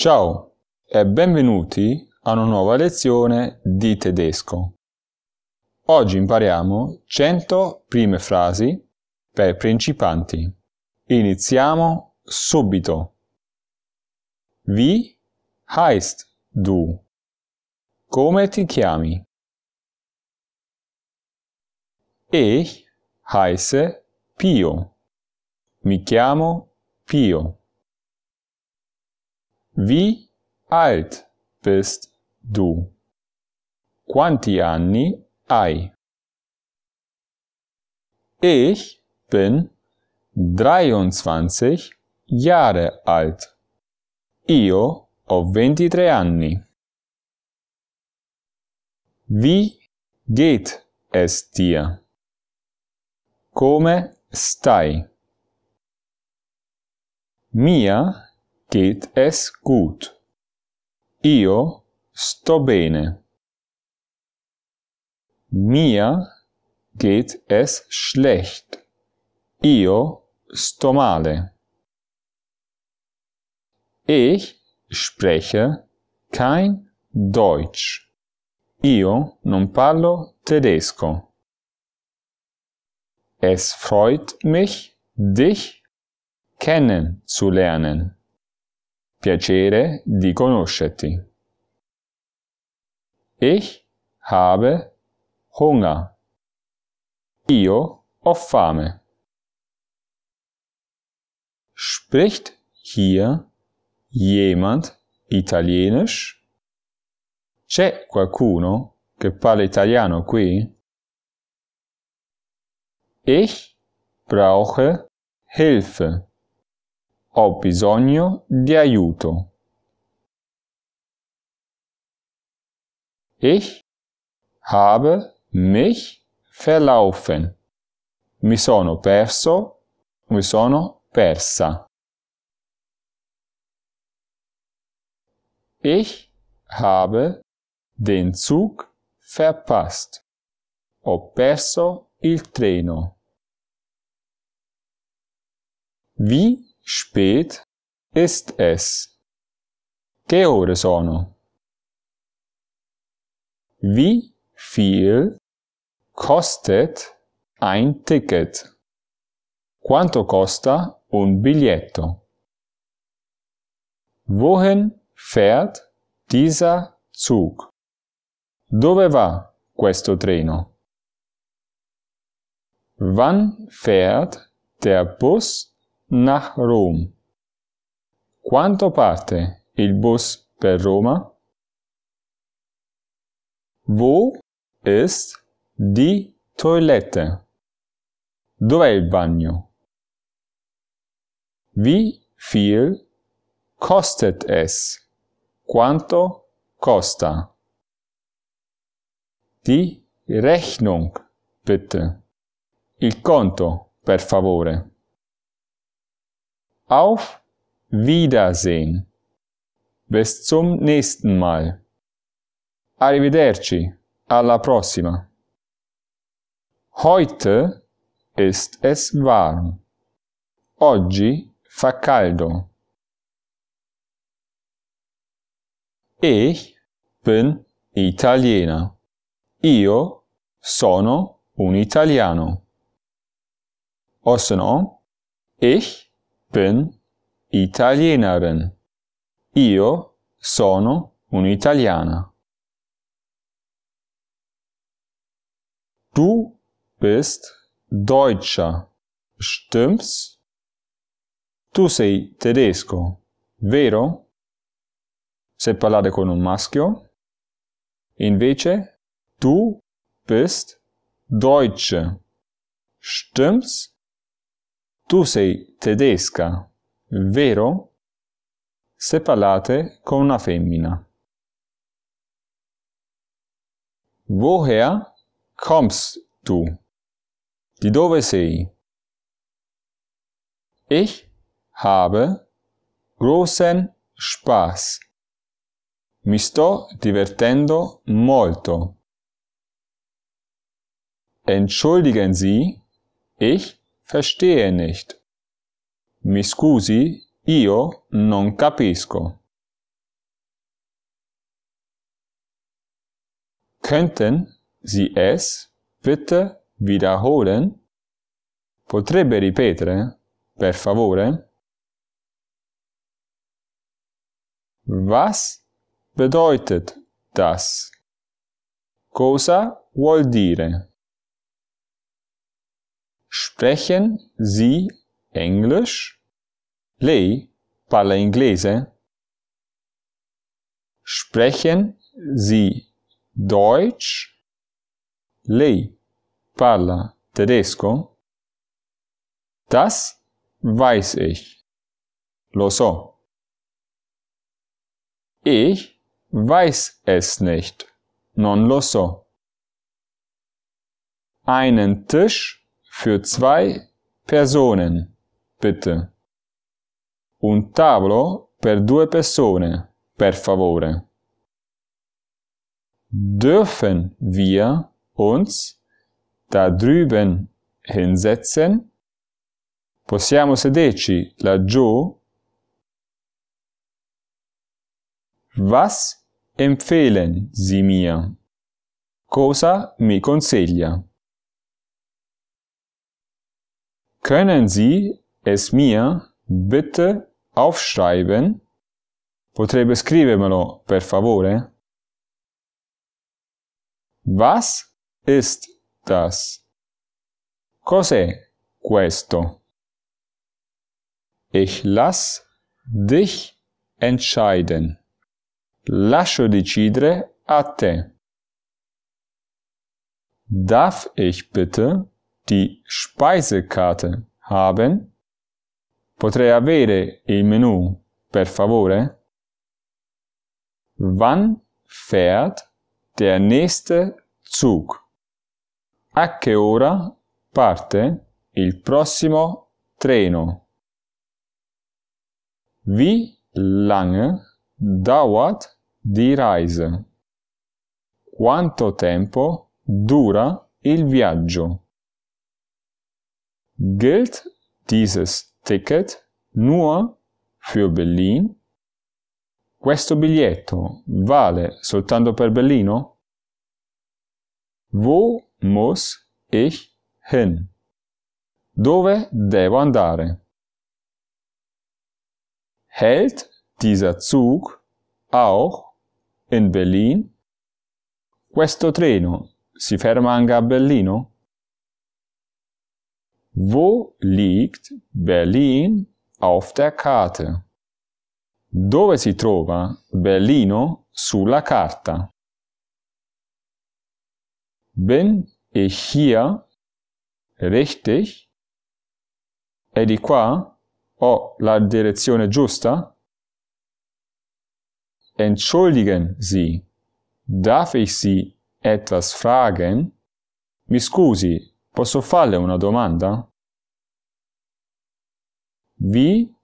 Ciao e benvenuti a una nuova lezione di tedesco. Oggi impariamo 100 prime frasi per principanti. Iniziamo subito. Wie heißt du? Come ti chiami? Ich heiße Pio. Mi chiamo Pio. Wie alt bist du? Quanti anni hai? Ich bin 23 Jahre alt. Io ho 23 anni. Wie geht es dir? Come stai? Mia geht es gut. Io sto bene. Mir geht es schlecht. Io sto male. Ich spreche kein Deutsch. Io non parlo tedesco. Es freut mich, dich kennenzulernen. piacere di conoscerti. Ich habe Hunger. Io ho fame. Spricht hier jemand italienisch? C'è qualcuno che parla italiano qui? Ich brauche Hilfe. Ho bisogno di aiuto. Ich habe mich verlaufen. Mi sono perso, mi sono persa. Ich habe den Zug verpasst. Ho perso il treno. Wie spät ist es? Que ore sono? Wie viel kostet ein Ticket? Quanto costa un biglietto? Wohin fährt dieser Zug? Dove va questo treno? Wann fährt der Bus nach Rom. Quanto parte il bus per Roma? Wo ist die Toilette? Dov'è il bagno? Wie viel kostet es? Quanto costa? Die Rechnung, bitte. Il conto, per favore. Auf Wiedersehen. Bis zum nächsten Mal. Arrivederci. Alla prossima. Heute ist es warm. Oggi fa caldo. Ich bin Italiener. Io sono un italiano. O se no, ich ben Italienerin. Io sono un'italiana. Du bist Deutscher. Stimmt's? Tu sei tedesco, vero? Se parlate con un maschio. Invece, tu bist Deutsche. Stimmt's? Tu sei tedesca, vero? Se parlate con una femmina. Woher kommst du? Di dove sei? Ich habe großen Spaß. Mi sto divertendo molto. Entschuldigen Sie, ich verstehe nicht. Mi scusi, io non capisco. Könnten Sie es bitte wiederholen? Potrebbe ripetere, per favore? Was bedeutet das? Cosa vuol dire? Sprechen Sie Englisch? Lei parla inglese? Sprechen Sie Deutsch? Lei parla tedesco? Das weiß ich. Lo so. Ich weiß es nicht. Non lo so. Einen Tisch Für zwei Personen, bitte. Un tavolo per due persone, per favore. Dürfen wir uns da drüben hinsetzen? Possiamo sederci laggiù? Was empfehlen Sie mir? Cosa mi consiglia? Können Sie es mir bitte aufschreiben? Potrebbe scrivermelo, per favore? Was ist das? Cos'è questo? Ich lass dich entscheiden. Lascio decidere a te. Darf ich bitte die Speisekarte haben? Potrei avere il menu, per favore? Wann fährt der nächste Zug? A che ora parte il prossimo treno? Wie lange dauert die Reise? Quanto tempo dura il viaggio? gilt dieses Ticket nur für Berlin? Questo biglietto vale soltanto per Berlino? Wo muss ich hin? Dove devo andare? Hält dieser Zug auch in Berlin? Questo treno si ferma anche a Berlino? Wo liegt Berlin auf der Karte? Dove si trova Berlino sulla carta? Bin ich hier richtig? E di qua? Ho oh, la direzione giusta? Entschuldigen Sie, darf ich Sie etwas fragen? Mi scusi, posso farle una domanda? Wie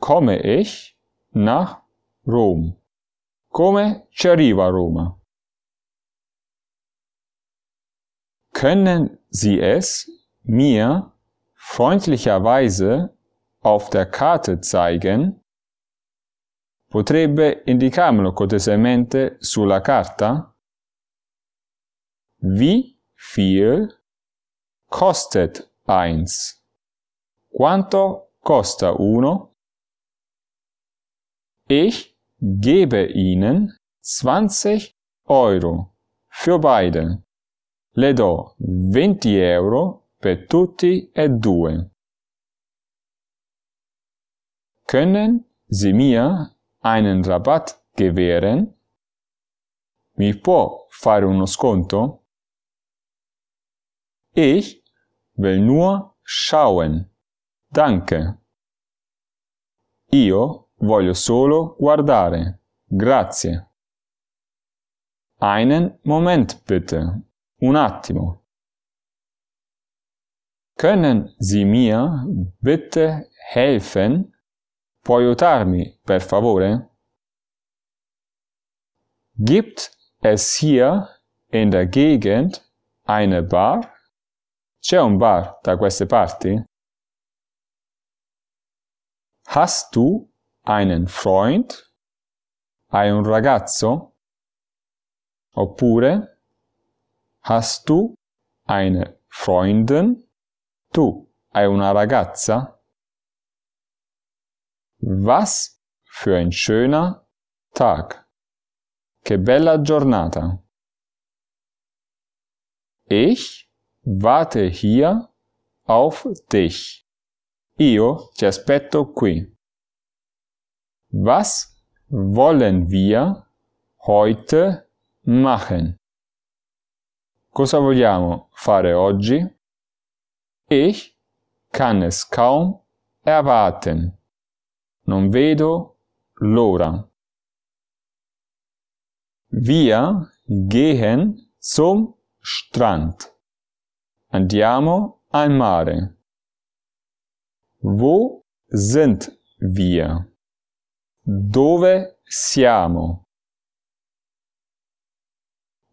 komme ich nach Rom? Come ci arriva Roma? Können Sie es mir freundlicherweise auf der Karte zeigen? Potrebbe indicarmelo cortesemente sulla carta? Wie viel kostet eins? Quanto costa uno. Ich gebe Ihnen 20 Euro für beide. Le do 20 euro per tutti e due. Können Sie mir einen Rabatt gewähren? Mi può fare uno sconto? Ich will nur schauen. Danke. Io voglio solo guardare. Grazie. Einen Moment bitte. Un attimo. Können Sie mir bitte helfen? Puoi aiutarmi, per favore? Gibt es hier in der Gegend eine Bar? C'è un bar da queste parti? Hast du einen Freund? Hai un ragazzo? Oppure Hast du eine Freundin? Tu hai una ragazza? Was für ein schöner Tag. Che bella giornata. Ich warte hier auf dich. Io ti aspetto qui. Was wollen wir heute machen? Cosa vogliamo fare oggi? Ich kann es kaum erwarten. Non vedo l'ora. Wir gehen zum Strand. Andiamo al mare. Wo sind wir? Dove siamo?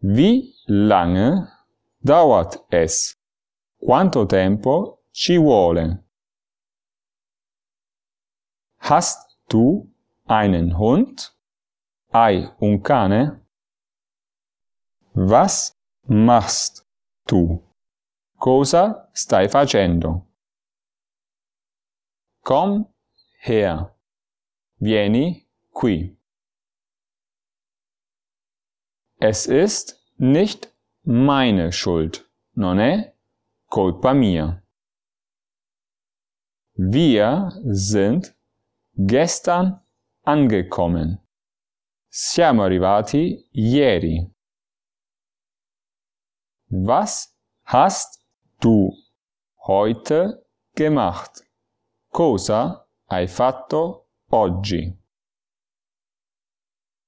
Wie lange dauert es? Quanto tempo ci vuole? Hast du einen Hund? Hai un cane? Was machst du? Cosa stai facendo? Komm her. Vieni qui. Es ist nicht meine Schuld. Non è colpa mia. Wir sind gestern angekommen. Siamo arrivati ieri. Was hast du heute gemacht? Cosa hai fatto oggi?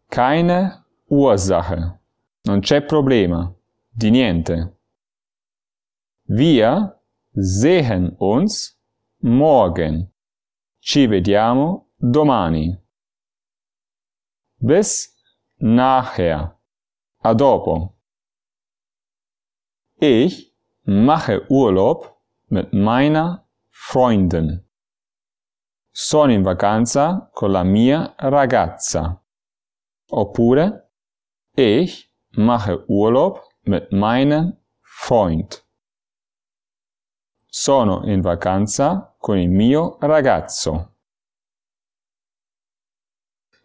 Keine Ursache. Non c'è problema. Di niente. Wir sehen uns morgen. Ci vediamo domani. Bis nachher. A dopo. Ich mache Urlaub mit meiner Freundin. Sono in vacanza con la mia ragazza. Oppure ich mache Urlaub mit meinem Freund. Sono in vacanza con il mio ragazzo.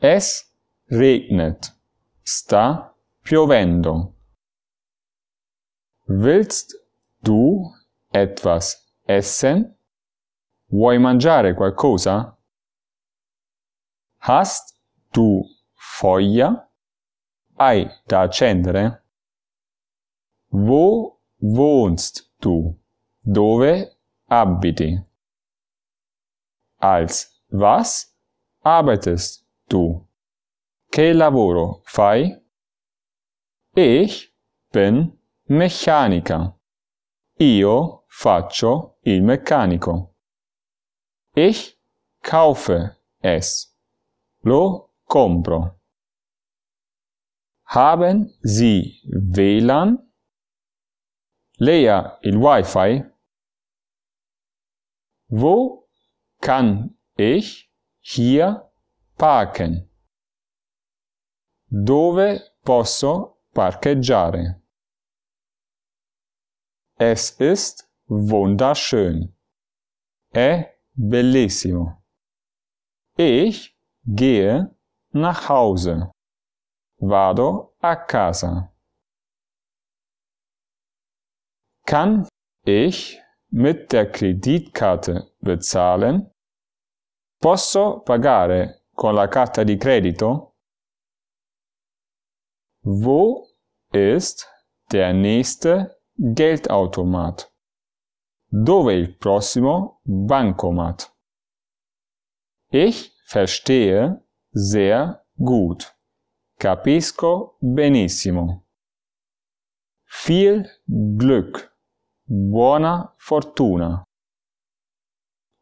Es regnet. Sta piovendo. Willst du etwas essen? Vuoi mangiare qualcosa? Hast tu foglia? Hai da accendere? Wo wohnst tu? Dove abiti? Als was arbeitest du? Che lavoro fai? Ich bin Meccanica. Io faccio il meccanico. Ich kaufe es. Lo compro. Haben Sie WLAN? Lei il Wi-Fi? Wo kann ich hier parken? Dove posso parcheggiare? Es ist wunderschön. È Bellissimo. Ich gehe nach Hause. Vado a casa. Kann ich mit der Kreditkarte bezahlen? Posso pagare con la carta di credito? Wo ist der nächste Geldautomat? Dove il prossimo Bancomat? Ich verstehe sehr gut. Capisco benissimo. Viel Glück. Buona fortuna.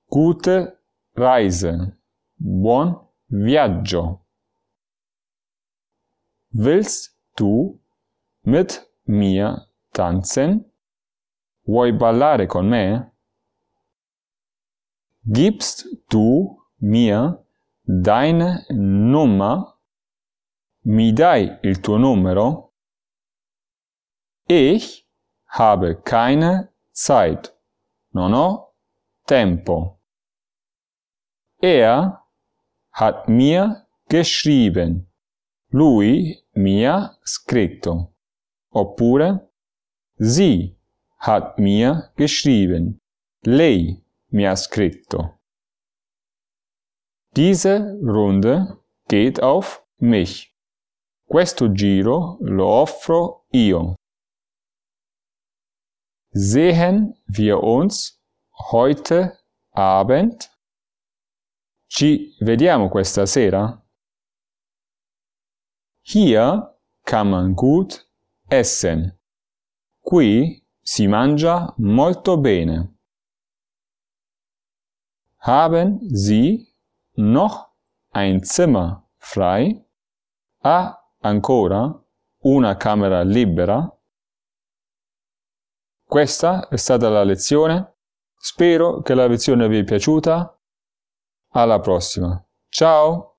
Gute Reise. Buon viaggio. Willst du mit mir tanzen? Vuoi ballare con me? Gibst du mir deine Nummer? Mi dai il tuo numero? Ich habe keine Zeit. Non ho tempo. Er hat mir geschrieben. Lui mi ha scritto. Oppure, sie hat mir geschrieben. Lei mi ha scritto. Diese Runde geht auf mich. Questo giro lo offro io. Sehen wir uns heute Abend? Ci vediamo questa sera? Hier kann man gut essen. Qui Si mangia molto bene. Haben Sie noch ein Zimmer frei? Ha ancora una camera libera? Questa è stata la lezione. Spero che la lezione vi è piaciuta. Alla prossima. Ciao!